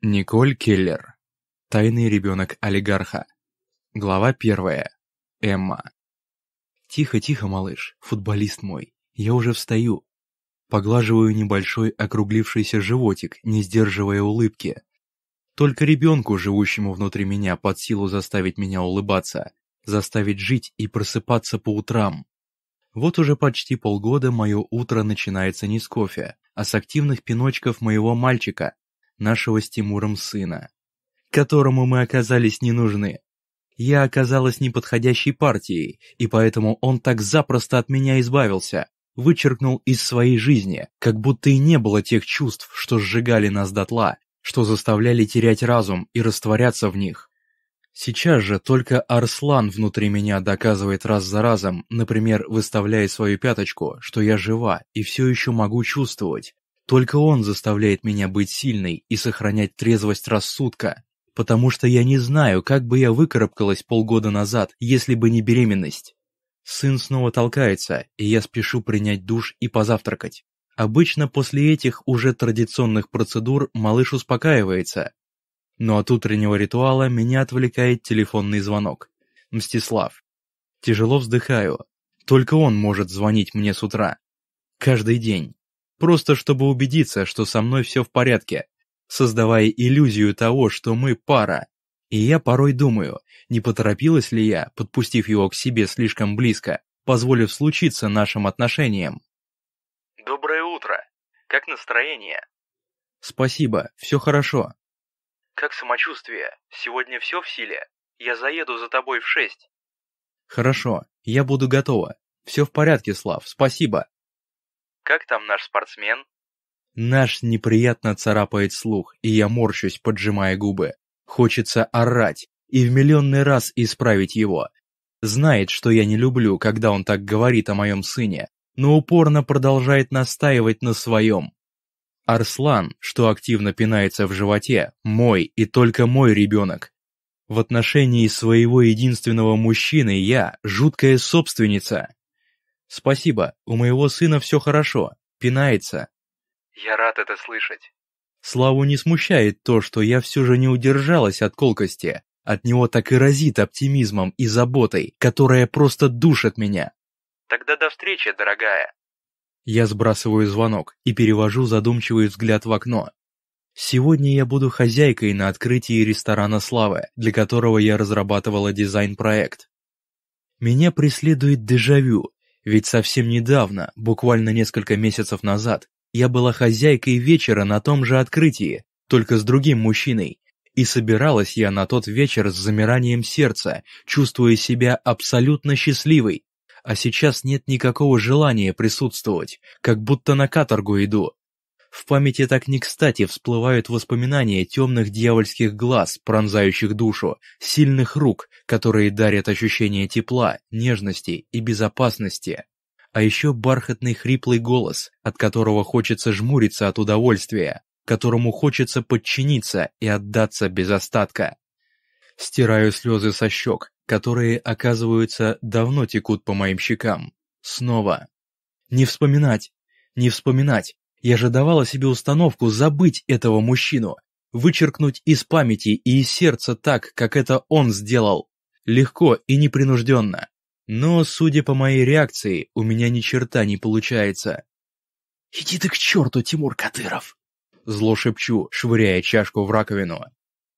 Николь Келлер. Тайный ребенок олигарха. Глава первая. Эмма. Тихо, тихо, малыш, футболист мой. Я уже встаю. Поглаживаю небольшой округлившийся животик, не сдерживая улыбки. Только ребенку, живущему внутри меня, под силу заставить меня улыбаться, заставить жить и просыпаться по утрам. Вот уже почти полгода мое утро начинается не с кофе, а с активных пиночков моего мальчика, нашего с Тимуром сына, которому мы оказались не нужны. Я оказалась неподходящей партией, и поэтому он так запросто от меня избавился, вычеркнул из своей жизни, как будто и не было тех чувств, что сжигали нас дотла, что заставляли терять разум и растворяться в них. Сейчас же только Арслан внутри меня доказывает раз за разом, например, выставляя свою пяточку, что я жива и все еще могу чувствовать, только он заставляет меня быть сильной и сохранять трезвость рассудка, потому что я не знаю, как бы я выкарабкалась полгода назад, если бы не беременность. Сын снова толкается, и я спешу принять душ и позавтракать. Обычно после этих уже традиционных процедур малыш успокаивается. Но ну а от утреннего ритуала меня отвлекает телефонный звонок. Мстислав. Тяжело вздыхаю. Только он может звонить мне с утра. Каждый день просто чтобы убедиться, что со мной все в порядке, создавая иллюзию того, что мы пара. И я порой думаю, не поторопилась ли я, подпустив его к себе слишком близко, позволив случиться нашим отношениям. «Доброе утро. Как настроение?» «Спасибо, все хорошо». «Как самочувствие? Сегодня все в силе? Я заеду за тобой в шесть». «Хорошо, я буду готова. Все в порядке, Слав, спасибо». Как там наш спортсмен? Наш неприятно царапает слух, и я морщусь, поджимая губы. Хочется орать и в миллионный раз исправить его. Знает, что я не люблю, когда он так говорит о моем сыне, но упорно продолжает настаивать на своем. Арслан, что активно пинается в животе, мой и только мой ребенок. В отношении своего единственного мужчины я жуткая собственница, «Спасибо, у моего сына все хорошо, пинается». «Я рад это слышать». Славу не смущает то, что я все же не удержалась от колкости. От него так и разит оптимизмом и заботой, которая просто душит меня. «Тогда до встречи, дорогая». Я сбрасываю звонок и перевожу задумчивый взгляд в окно. Сегодня я буду хозяйкой на открытии ресторана «Славы», для которого я разрабатывала дизайн-проект. Меня преследует дежавю, ведь совсем недавно, буквально несколько месяцев назад, я была хозяйкой вечера на том же открытии, только с другим мужчиной, и собиралась я на тот вечер с замиранием сердца, чувствуя себя абсолютно счастливой. А сейчас нет никакого желания присутствовать, как будто на каторгу иду, в памяти так не кстати всплывают воспоминания темных дьявольских глаз, пронзающих душу, сильных рук, которые дарят ощущение тепла, нежности и безопасности. А еще бархатный хриплый голос, от которого хочется жмуриться от удовольствия, которому хочется подчиниться и отдаться без остатка. Стираю слезы со щек, которые, оказываются, давно текут по моим щекам. Снова. Не вспоминать, не вспоминать, я же давала себе установку забыть этого мужчину, вычеркнуть из памяти и из сердца так, как это он сделал, легко и непринужденно. Но, судя по моей реакции, у меня ни черта не получается. «Иди ты к черту, Тимур Кадыров!» Зло шепчу, швыряя чашку в раковину.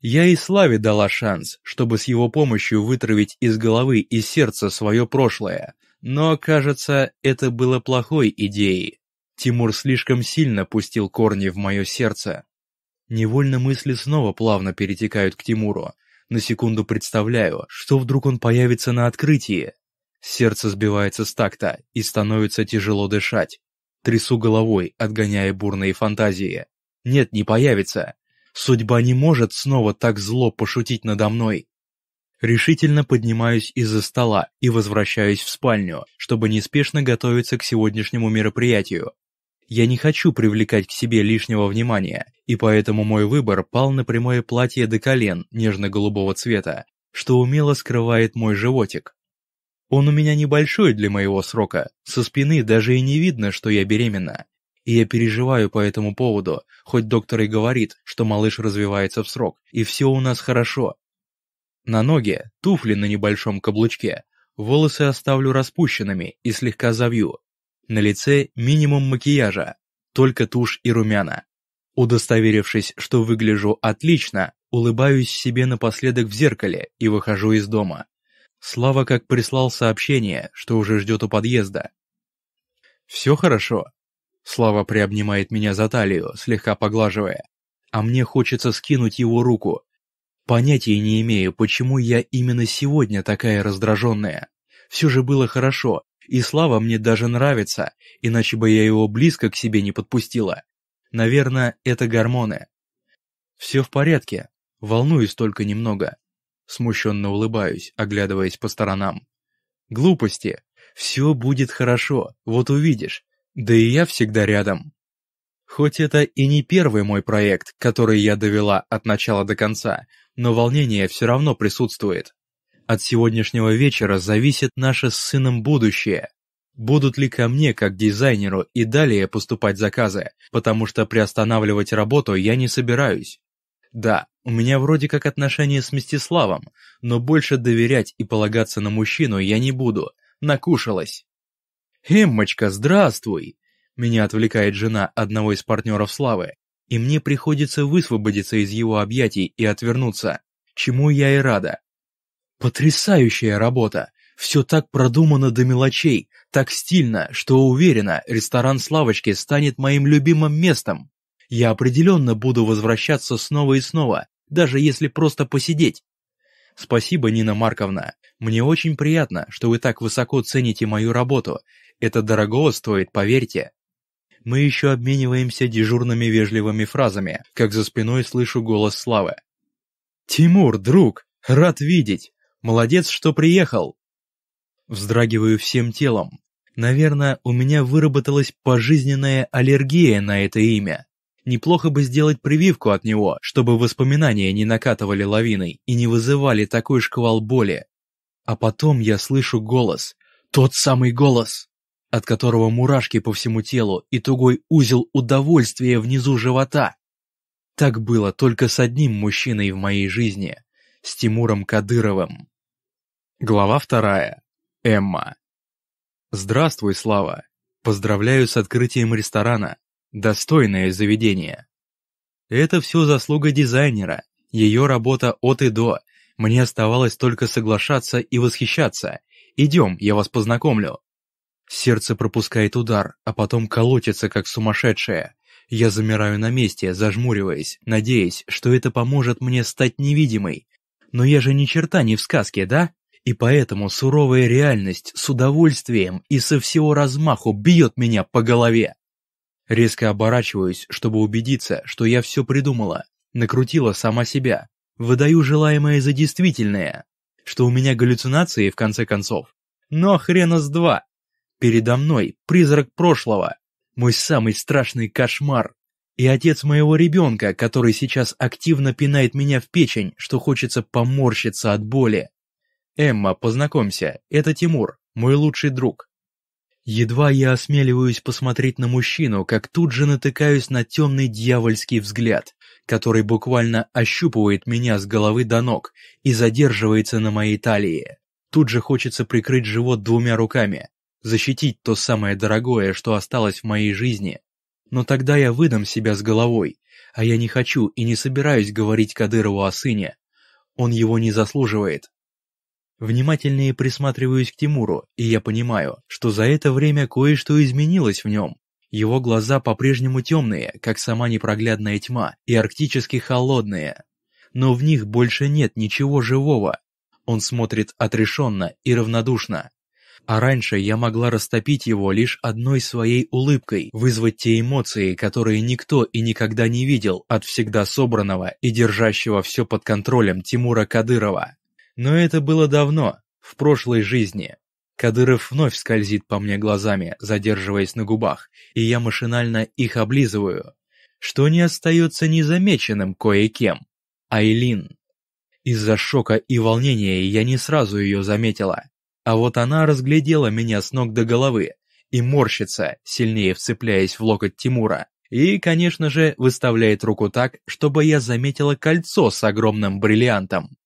Я и Славе дала шанс, чтобы с его помощью вытравить из головы и сердца свое прошлое, но, кажется, это было плохой идеей. Тимур слишком сильно пустил корни в мое сердце. Невольно мысли снова плавно перетекают к Тимуру. На секунду представляю, что вдруг он появится на открытии. Сердце сбивается с такта и становится тяжело дышать. Трясу головой, отгоняя бурные фантазии. Нет, не появится. Судьба не может снова так зло пошутить надо мной. Решительно поднимаюсь из-за стола и возвращаюсь в спальню, чтобы неспешно готовиться к сегодняшнему мероприятию. Я не хочу привлекать к себе лишнего внимания, и поэтому мой выбор пал на прямое платье до колен нежно-голубого цвета, что умело скрывает мой животик. Он у меня небольшой для моего срока, со спины даже и не видно, что я беременна. И я переживаю по этому поводу, хоть доктор и говорит, что малыш развивается в срок, и все у нас хорошо. На ноге туфли на небольшом каблучке, волосы оставлю распущенными и слегка завью, на лице минимум макияжа, только тушь и румяна. Удостоверившись, что выгляжу отлично, улыбаюсь себе напоследок в зеркале и выхожу из дома. Слава как прислал сообщение, что уже ждет у подъезда. «Все хорошо?» Слава приобнимает меня за талию, слегка поглаживая. А мне хочется скинуть его руку. Понятия не имею, почему я именно сегодня такая раздраженная. Все же было хорошо, и Слава мне даже нравится, иначе бы я его близко к себе не подпустила. Наверное, это гормоны. Все в порядке, волнуюсь только немного. Смущенно улыбаюсь, оглядываясь по сторонам. Глупости. Все будет хорошо, вот увидишь. Да и я всегда рядом. Хоть это и не первый мой проект, который я довела от начала до конца, но волнение все равно присутствует. От сегодняшнего вечера зависит наше с сыном будущее. Будут ли ко мне, как дизайнеру, и далее поступать заказы, потому что приостанавливать работу я не собираюсь. Да, у меня вроде как отношения с Мстиславом, но больше доверять и полагаться на мужчину я не буду. Накушалась. «Эммочка, здравствуй!» Меня отвлекает жена одного из партнеров Славы, и мне приходится высвободиться из его объятий и отвернуться, чему я и рада. Потрясающая работа! Все так продумано до мелочей, так стильно, что уверена, ресторан Славочки станет моим любимым местом. Я определенно буду возвращаться снова и снова, даже если просто посидеть. Спасибо, Нина Марковна. Мне очень приятно, что вы так высоко цените мою работу. Это дорого стоит, поверьте. Мы еще обмениваемся дежурными вежливыми фразами, как за спиной слышу голос Славы. «Тимур, друг, рад видеть! Молодец, что приехал. Вздрагиваю всем телом. Наверное, у меня выработалась пожизненная аллергия на это имя. Неплохо бы сделать прививку от него, чтобы воспоминания не накатывали лавиной и не вызывали такой шквал боли. А потом я слышу голос. Тот самый голос, от которого мурашки по всему телу и тугой узел удовольствия внизу живота. Так было только с одним мужчиной в моей жизни, с Тимуром Кадыровым. Глава вторая. Эмма. Здравствуй, Слава. Поздравляю с открытием ресторана. Достойное заведение. Это все заслуга дизайнера, ее работа от и до. Мне оставалось только соглашаться и восхищаться. Идем, я вас познакомлю. Сердце пропускает удар, а потом колотится, как сумасшедшее. Я замираю на месте, зажмуриваясь, надеясь, что это поможет мне стать невидимой. Но я же ни черта не в сказке, да? И поэтому суровая реальность с удовольствием и со всего размаху бьет меня по голове. Резко оборачиваюсь, чтобы убедиться, что я все придумала, накрутила сама себя, выдаю желаемое за действительное, что у меня галлюцинации в конце концов. Но хрена с два. Передо мной призрак прошлого, мой самый страшный кошмар. И отец моего ребенка, который сейчас активно пинает меня в печень, что хочется поморщиться от боли. «Эмма, познакомься, это Тимур, мой лучший друг». Едва я осмеливаюсь посмотреть на мужчину, как тут же натыкаюсь на темный дьявольский взгляд, который буквально ощупывает меня с головы до ног и задерживается на моей талии. Тут же хочется прикрыть живот двумя руками, защитить то самое дорогое, что осталось в моей жизни. Но тогда я выдам себя с головой, а я не хочу и не собираюсь говорить Кадырову о сыне. Он его не заслуживает. Внимательнее присматриваюсь к Тимуру, и я понимаю, что за это время кое-что изменилось в нем. Его глаза по-прежнему темные, как сама непроглядная тьма, и арктически холодные. Но в них больше нет ничего живого. Он смотрит отрешенно и равнодушно. А раньше я могла растопить его лишь одной своей улыбкой, вызвать те эмоции, которые никто и никогда не видел от всегда собранного и держащего все под контролем Тимура Кадырова. Но это было давно, в прошлой жизни. Кадыров вновь скользит по мне глазами, задерживаясь на губах, и я машинально их облизываю, что не остается незамеченным кое-кем. Айлин. Из-за шока и волнения я не сразу ее заметила, а вот она разглядела меня с ног до головы и морщится, сильнее вцепляясь в локоть Тимура, и, конечно же, выставляет руку так, чтобы я заметила кольцо с огромным бриллиантом.